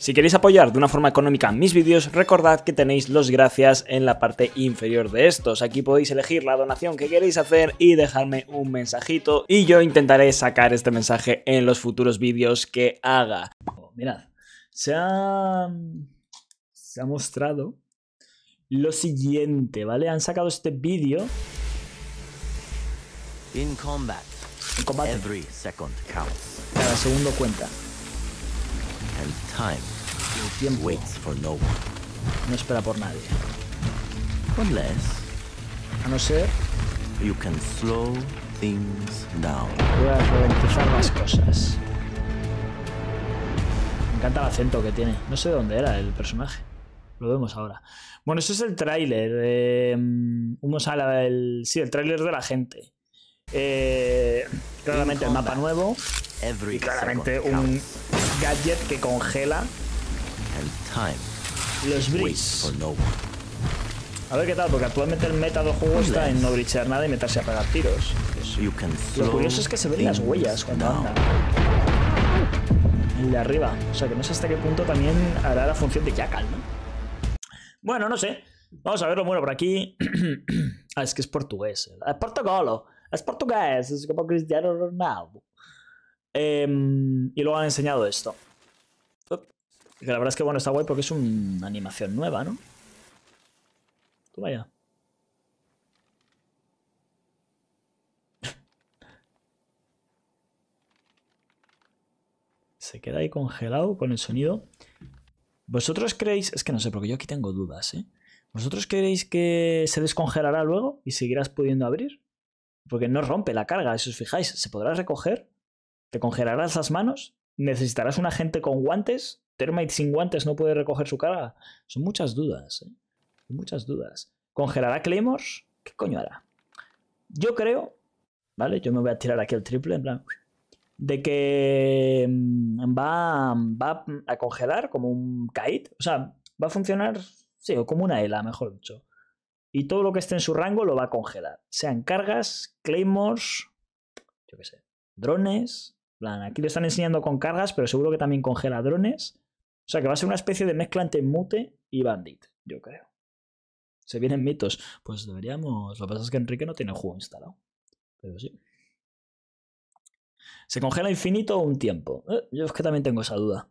Si queréis apoyar de una forma económica mis vídeos, recordad que tenéis los gracias en la parte inferior de estos. Aquí podéis elegir la donación que queréis hacer y dejarme un mensajito y yo intentaré sacar este mensaje en los futuros vídeos que haga. Mirad, se ha, se ha mostrado lo siguiente, ¿vale? Han sacado este vídeo. En combate. En combate. Cada segundo cuenta time. for no espera por nadie. a no ser you can slow ralentizar las cosas. Me encanta el acento que tiene. No sé dónde era el personaje. Lo vemos ahora. Bueno, ese es el tráiler. Eh, a el, sí, el tráiler de la gente. Eh, claramente el mapa nuevo. Y claramente un, gadget que congela los bricks. A ver qué tal, porque actualmente el meta del juego está en no brichear nada y meterse a pegar tiros. Lo curioso es que se ven las huellas cuando anda. El de arriba. O sea que no sé hasta qué punto también hará la función de Jackal, ¿no? Bueno, no sé. Vamos a verlo. Bueno, por aquí. ah, es que es portugués. Eh. Es portugalo. Es portugués. Es como Cristiano Ronaldo. Em, y luego han enseñado esto. la verdad es que bueno, está guay porque es una animación nueva, ¿no? Tú vaya. Se queda ahí congelado con el sonido. ¿Vosotros creéis? Es que no sé, porque yo aquí tengo dudas, ¿eh? ¿Vosotros creéis que se descongelará luego y seguirás pudiendo abrir? Porque no rompe la carga, si os fijáis, se podrá recoger te congelarás las manos, necesitarás un agente con guantes, Termite sin guantes no puede recoger su carga. Son muchas dudas, ¿eh? muchas dudas. ¿Congelará Claymores? ¿Qué coño hará? Yo creo, ¿vale? Yo me voy a tirar aquí el triple, en plan, de que mm, va, va a congelar como un kite. O sea, va a funcionar, sí, como una ELA, mejor dicho. Y todo lo que esté en su rango lo va a congelar. Sean cargas, claymores, yo qué sé, drones, aquí lo están enseñando con cargas, pero seguro que también congela drones. O sea que va a ser una especie de mezcla entre Mute y Bandit, yo creo. Se vienen mitos. Pues deberíamos. Lo que pasa es que Enrique no tiene juego instalado. Pero sí. ¿Se congela infinito o un tiempo? Eh, yo es que también tengo esa duda.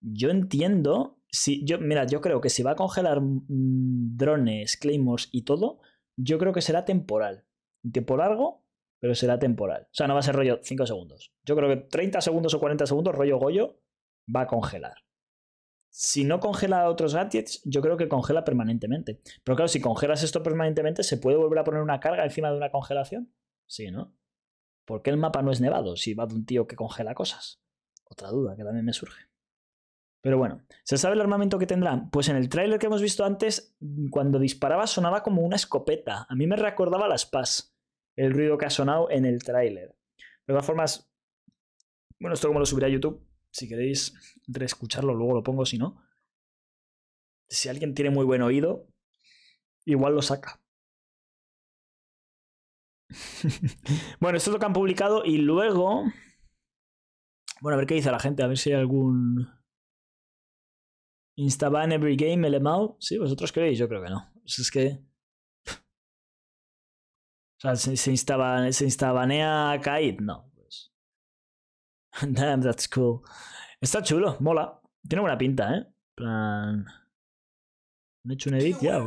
Yo entiendo. Si, yo, mira, yo creo que si va a congelar mm, drones, claymores y todo, yo creo que será temporal. temporal tiempo largo pero será temporal. O sea, no va a ser rollo 5 segundos. Yo creo que 30 segundos o 40 segundos, rollo Goyo, va a congelar. Si no congela otros gadgets, yo creo que congela permanentemente. Pero claro, si congelas esto permanentemente, ¿se puede volver a poner una carga encima de una congelación? Sí, ¿no? ¿Por qué el mapa no es nevado si va de un tío que congela cosas? Otra duda que también me surge. Pero bueno, ¿se sabe el armamento que tendrá? Pues en el tráiler que hemos visto antes, cuando disparaba sonaba como una escopeta. A mí me recordaba las PAS el ruido que ha sonado en el tráiler. De todas formas, bueno, esto como lo subiré a YouTube, si queréis reescucharlo, luego lo pongo, si no. Si alguien tiene muy buen oído, igual lo saca. bueno, esto es lo que han publicado y luego... Bueno, a ver qué dice la gente, a ver si hay algún... Instaban Every Game, LMAO. Sí, vosotros creéis, yo creo que no. es que o sea, se, se instabanea a Kaid. No. Pues. Damn, that's cool. Está chulo, mola. Tiene buena pinta, ¿eh? plan. ¿Han hecho un edit ya?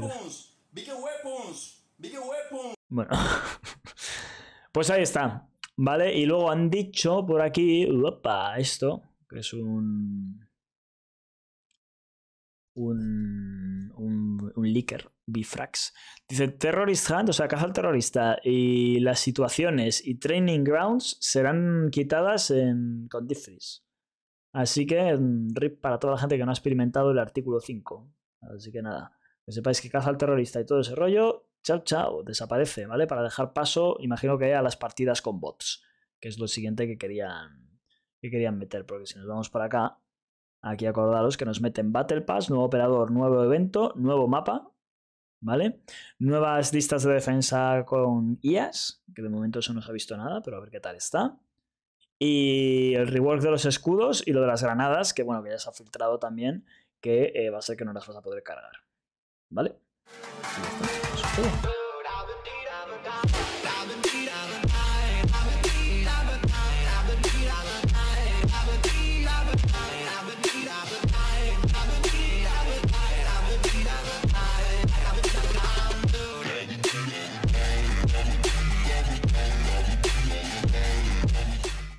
Bueno. pues ahí está. ¿Vale? Y luego han dicho por aquí. Opa, esto. Que es un. Un un Bifrax. Dice Terrorist Hunt, o sea, caza al terrorista, y las situaciones y training grounds serán quitadas en, con Así que mm, RIP para toda la gente que no ha experimentado el artículo 5. Así que nada, que sepáis que caza al terrorista y todo ese rollo, chao, chao, desaparece, ¿vale? Para dejar paso, imagino que a las partidas con bots, que es lo siguiente que querían, que querían meter, porque si nos vamos para acá, Aquí acordaros que nos meten Battle Pass, nuevo operador, nuevo evento, nuevo mapa, ¿vale? Nuevas listas de defensa con IAS, que de momento eso no se ha visto nada, pero a ver qué tal está. Y el rework de los escudos y lo de las granadas, que bueno, que ya se ha filtrado también, que eh, va a ser que no las vas a poder cargar, ¿vale?